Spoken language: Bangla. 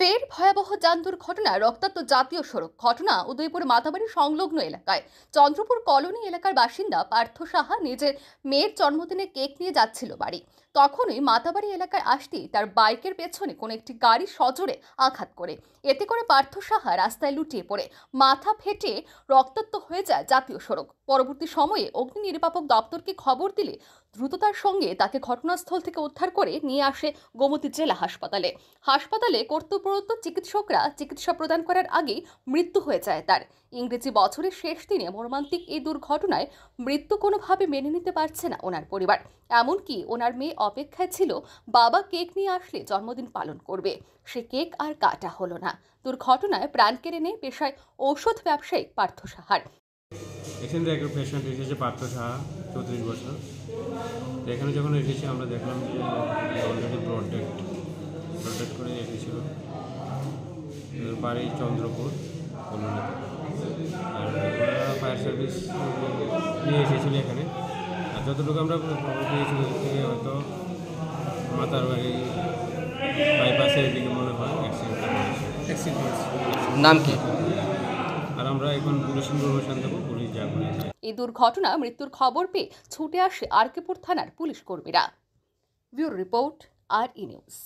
ফের ভয়াবহ যানদুর ঘটনা রক্তাক্ত জাতীয় সড়ক ঘটনা উদয়পুর মাতাবাড়ি সংলগ্ন এলাকায় চন্দ্রপুর কলোনি এলাকার বাসিন্দা পার্থ সাহা নিজের মেয়ের জন্মদিনে কেক নিয়ে যাচ্ছিল বাড়ি তখনই মাতাবাড়ি এলাকায় আসতেই তার বাইকের পেছনে কোনো একটি গাড়ি সজোরে আঘাত করে এতে করে পার্থ সাহা রাস্তায় লুটিয়ে পড়ে মাথা ফেটে রক্তাক্ত হয়ে যায় জাতীয় সড়ক পরবর্তী সময়ে অগ্নি নির্বাপক দপ্তরকে খবর দিলে দ্রুততার সঙ্গে তাকে ঘটনাস্থল থেকে উদ্ধার করে নিয়ে আসে গোমতী জেলা হাসপাতালে হাসপাতালে কর্তব্যরত চিকিৎসকরা চিকিৎসা প্রদান করার আগেই মৃত্যু হয়ে যায় তার ইংরেজি বছরের শেষ দিনে মর্মান্তিক এই দুর্ঘটনায় মৃত্যু কোনোভাবে মেনে নিতে পারছে না ওনার পরিবার এমনকি ওনার মেয়ে অপেক্ষায় ছিল বাবা কেক নিয়ে আসলে জন্মদিন পালন করবে সে কেক আর কাটা হলো না দুর্ঘটনায় প্রাণ কেড়ে নেয় পেশায় ঔষধ ব্যবসায়িক পার্থ সাহার এখান থেকে পেশেন্ট এসেছে পার্থ সাহা চৌত্রিশ বছর এখানে যখন এসেছি আমরা দেখলাম যে অলরেডি প্রটেক্ট প্রটেক্ট করে এসেছিল বাড়ি চন্দ্রপুর কলকাতা আর ওনারা ফায়ার সার্ভিস নিয়ে এসেছিল এখানে আর যতটুকু আমরা খবর পেয়েছি থেকে হয়তো মাতার বাড়ি বাইপাসের দিকে মনে হয় অ্যাক্সিডেন্ট নাম কি আর আমরা এখন পুলিশ ইনফরমেশন দেবো পুলিশ যা করে এই দুর্ঘটনা মৃত্যুর খবর পেয়ে ছুটে আসে আরকেপুর থানার পুলিশ কর্মীরা bureau report R E news